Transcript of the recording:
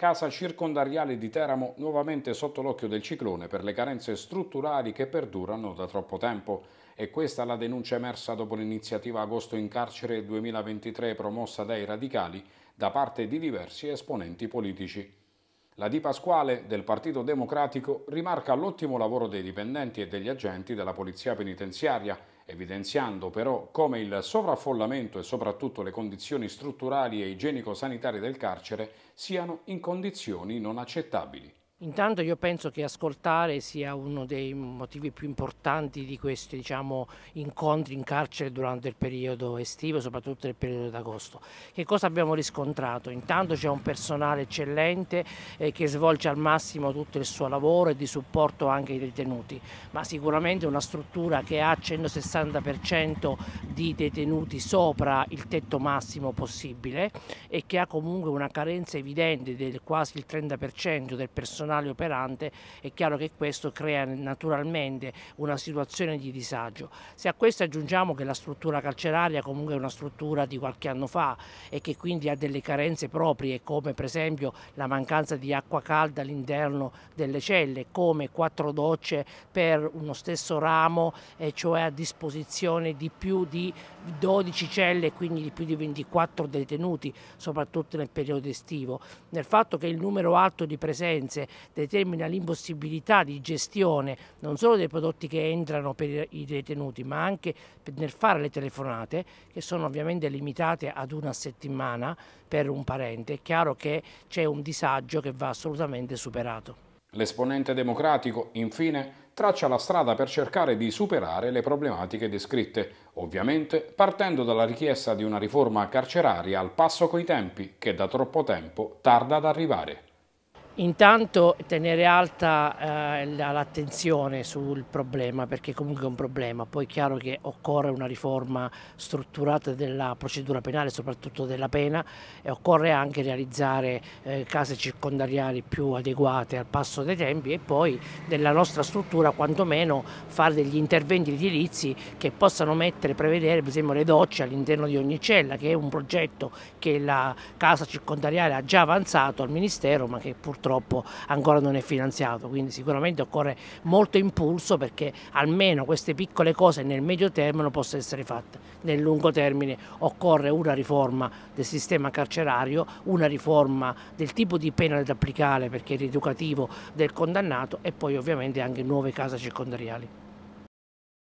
Casa circondariale di Teramo nuovamente sotto l'occhio del ciclone per le carenze strutturali che perdurano da troppo tempo. E questa la denuncia emersa dopo l'iniziativa Agosto in carcere 2023 promossa dai radicali da parte di diversi esponenti politici. La Di Pasquale del Partito Democratico rimarca l'ottimo lavoro dei dipendenti e degli agenti della Polizia Penitenziaria, evidenziando però come il sovraffollamento e soprattutto le condizioni strutturali e igienico-sanitarie del carcere siano in condizioni non accettabili. Intanto io penso che ascoltare sia uno dei motivi più importanti di questi diciamo, incontri in carcere durante il periodo estivo, soprattutto nel periodo d'agosto. Che cosa abbiamo riscontrato? Intanto c'è un personale eccellente eh, che svolge al massimo tutto il suo lavoro e di supporto anche ai detenuti, ma sicuramente una struttura che ha 160% di detenuti sopra il tetto massimo possibile e che ha comunque una carenza evidente del quasi il 30% del personale personale operante, è chiaro che questo crea naturalmente una situazione di disagio. Se a questo aggiungiamo che la struttura carceraria comunque è una struttura di qualche anno fa e che quindi ha delle carenze proprie come per esempio la mancanza di acqua calda all'interno delle celle, come quattro docce per uno stesso ramo, e cioè a disposizione di più di 12 celle e quindi di più di 24 detenuti, soprattutto nel periodo estivo. Nel fatto che il numero alto di presenze determina l'impossibilità di gestione non solo dei prodotti che entrano per i detenuti ma anche nel fare le telefonate che sono ovviamente limitate ad una settimana per un parente. È chiaro che c'è un disagio che va assolutamente superato. L'esponente democratico, infine, traccia la strada per cercare di superare le problematiche descritte, ovviamente partendo dalla richiesta di una riforma carceraria al passo coi tempi che da troppo tempo tarda ad arrivare. Intanto tenere alta eh, l'attenzione sul problema perché comunque è un problema, poi è chiaro che occorre una riforma strutturata della procedura penale, soprattutto della pena e occorre anche realizzare eh, case circondariali più adeguate al passo dei tempi e poi della nostra struttura quantomeno fare degli interventi edilizi che possano mettere, prevedere per esempio le docce all'interno di ogni cella che è un progetto che la casa circondariale ha già avanzato al Ministero ma che purtroppo purtroppo ancora non è finanziato, quindi sicuramente occorre molto impulso perché almeno queste piccole cose nel medio termine possono essere fatte. Nel lungo termine occorre una riforma del sistema carcerario, una riforma del tipo di pena da applicare perché è rieducativo del condannato e poi ovviamente anche nuove case circondariali.